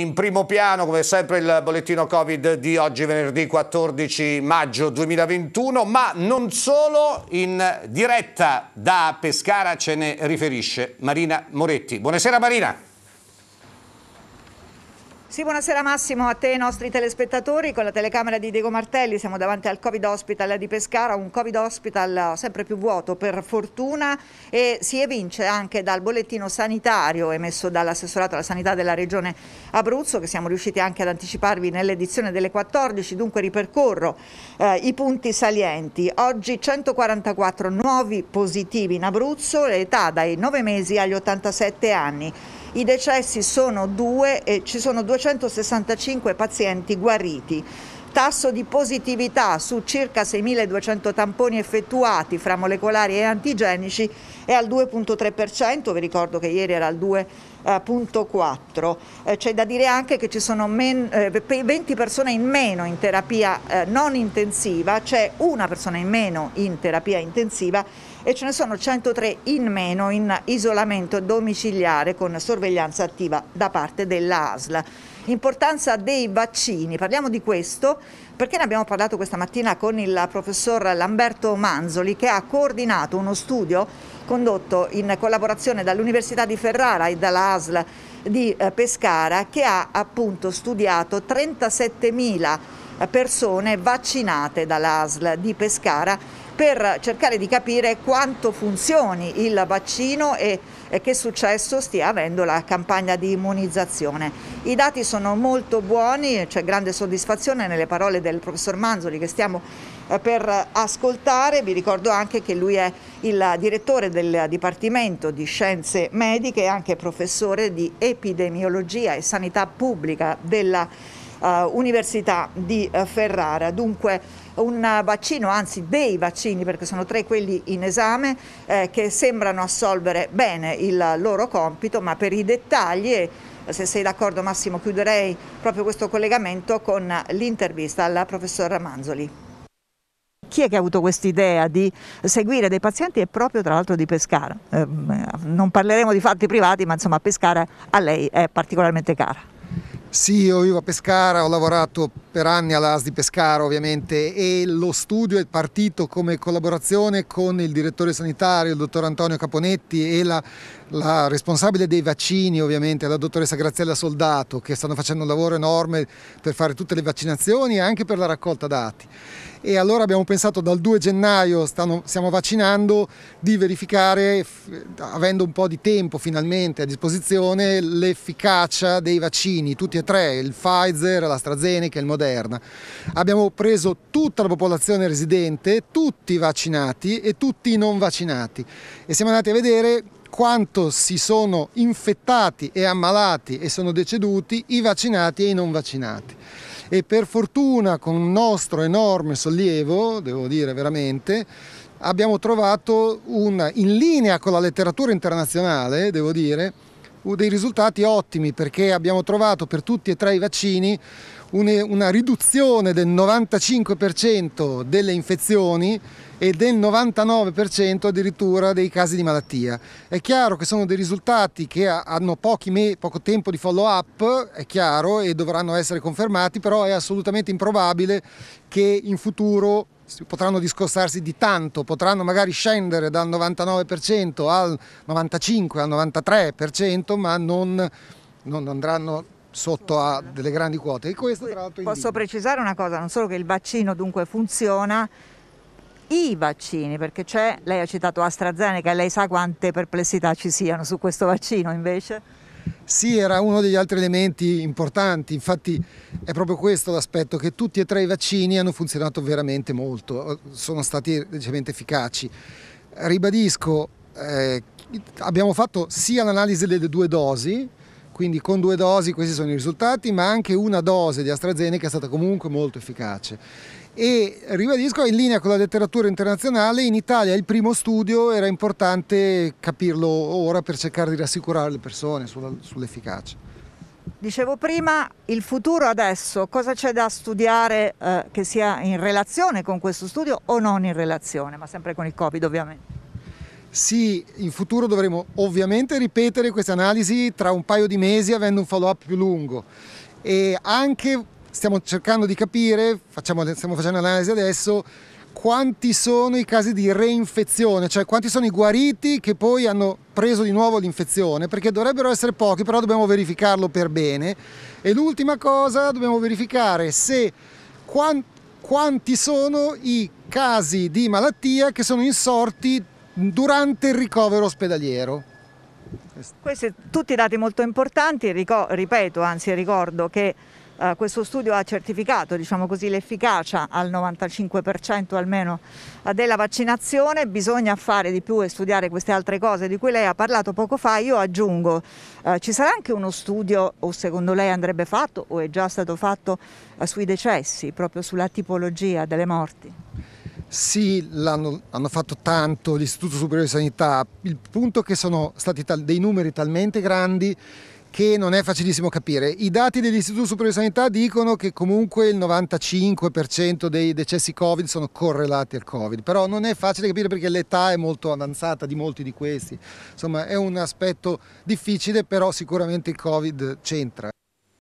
In primo piano, come sempre, il bollettino Covid di oggi, venerdì 14 maggio 2021, ma non solo, in diretta da Pescara ce ne riferisce Marina Moretti. Buonasera Marina. Sì, buonasera Massimo, a te e ai nostri telespettatori. Con la telecamera di Diego Martelli siamo davanti al Covid Hospital di Pescara, un Covid Hospital eh, sempre più vuoto per fortuna e si evince anche dal bollettino sanitario emesso dall'assessorato alla sanità della regione Abruzzo che siamo riusciti anche ad anticiparvi nell'edizione delle 14, dunque ripercorro eh, i punti salienti. Oggi 144 nuovi positivi in Abruzzo, l'età dai 9 mesi agli 87 anni. I decessi sono due e ci sono due 565 pazienti guariti. Tasso di positività su circa 6.200 tamponi effettuati fra molecolari e antigenici è al 2.3%, vi ricordo che ieri era al 2.4%. Eh, c'è da dire anche che ci sono 20 eh, persone in meno in terapia eh, non intensiva, c'è una persona in meno in terapia intensiva e ce ne sono 103 in meno in isolamento domiciliare con sorveglianza attiva da parte dell'ASL. Importanza dei vaccini, parliamo di questo perché ne abbiamo parlato questa mattina con il professor Lamberto Manzoli che ha coordinato uno studio condotto in collaborazione dall'Università di Ferrara e dall'ASL di eh, Pescara che ha appunto studiato 37.000 persone vaccinate dall'ASL di Pescara per cercare di capire quanto funzioni il vaccino e, che successo stia avendo la campagna di immunizzazione. I dati sono molto buoni, c'è cioè grande soddisfazione nelle parole del professor Manzoli che stiamo eh, per ascoltare. Vi ricordo anche che lui è il direttore del Dipartimento di Scienze Mediche e anche professore di epidemiologia e sanità pubblica della eh, Università di eh, Ferrara. Dunque un eh, vaccino, anzi dei vaccini, perché sono tre quelli in esame, eh, che sembrano assolvere bene il loro compito, ma per i dettagli se sei d'accordo Massimo chiuderei proprio questo collegamento con l'intervista al professor Manzoli. Chi è che ha avuto quest'idea di seguire dei pazienti e proprio tra l'altro di Pescara? Eh, non parleremo di fatti privati, ma insomma Pescara a lei è particolarmente cara. Sì, io vivo a Pescara, ho lavorato per anni all'AS di Pescara ovviamente e lo studio è partito come collaborazione con il direttore sanitario, il dottor Antonio Caponetti e la la responsabile dei vaccini ovviamente, la dottoressa Graziella Soldato, che stanno facendo un lavoro enorme per fare tutte le vaccinazioni e anche per la raccolta dati. E allora abbiamo pensato dal 2 gennaio, stanno, stiamo vaccinando, di verificare, avendo un po' di tempo finalmente a disposizione, l'efficacia dei vaccini, tutti e tre, il Pfizer, l'AstraZeneca e il Moderna. Abbiamo preso tutta la popolazione residente, tutti vaccinati e tutti non vaccinati e siamo andati a vedere quanto si sono infettati e ammalati e sono deceduti i vaccinati e i non vaccinati. E per fortuna, con un nostro enorme sollievo, devo dire veramente, abbiamo trovato un, in linea con la letteratura internazionale, devo dire, dei risultati ottimi perché abbiamo trovato per tutti e tre i vaccini una riduzione del 95% delle infezioni e del 99% addirittura dei casi di malattia. È chiaro che sono dei risultati che hanno me, poco tempo di follow up, è chiaro, e dovranno essere confermati, però è assolutamente improbabile che in futuro potranno discostarsi di tanto, potranno magari scendere dal 99% al 95%, al 93%, ma non, non andranno sotto a delle grandi quote. E questo, tra l'altro, Posso indica. precisare una cosa, non solo che il vaccino dunque funziona, i vaccini, perché c'è, lei ha citato AstraZeneca e lei sa quante perplessità ci siano su questo vaccino invece? Sì, era uno degli altri elementi importanti, infatti è proprio questo l'aspetto, che tutti e tre i vaccini hanno funzionato veramente molto, sono stati leggermente efficaci. Ribadisco, eh, abbiamo fatto sia l'analisi delle due dosi, quindi con due dosi questi sono i risultati, ma anche una dose di AstraZeneca è stata comunque molto efficace. E ribadisco, in linea con la letteratura internazionale, in Italia il primo studio era importante capirlo ora per cercare di rassicurare le persone sull'efficacia. Dicevo prima, il futuro adesso, cosa c'è da studiare eh, che sia in relazione con questo studio o non in relazione, ma sempre con il Covid ovviamente? Sì, in futuro dovremo ovviamente ripetere queste analisi tra un paio di mesi avendo un follow-up più lungo e anche stiamo cercando di capire, facciamo, stiamo facendo l'analisi adesso, quanti sono i casi di reinfezione, cioè quanti sono i guariti che poi hanno preso di nuovo l'infezione, perché dovrebbero essere pochi, però dobbiamo verificarlo per bene. E l'ultima cosa, dobbiamo verificare se quanti sono i casi di malattia che sono insorti durante il ricovero ospedaliero. Questi sono tutti dati molto importanti, Rico ripeto, anzi ricordo che Uh, questo studio ha certificato diciamo l'efficacia al 95% almeno eh, della vaccinazione, bisogna fare di più e studiare queste altre cose di cui lei ha parlato poco fa, io aggiungo, uh, ci sarà anche uno studio o secondo lei andrebbe fatto o è già stato fatto uh, sui decessi, proprio sulla tipologia delle morti? sì, hanno fatto tanto l'Istituto Superiore di Sanità, il punto è che sono stati dei numeri talmente grandi che non è facilissimo capire. I dati dell'Istituto Superiore di Sanità dicono che comunque il 95% dei decessi Covid sono correlati al Covid, però non è facile capire perché l'età è molto avanzata di molti di questi. Insomma, è un aspetto difficile, però sicuramente il Covid c'entra.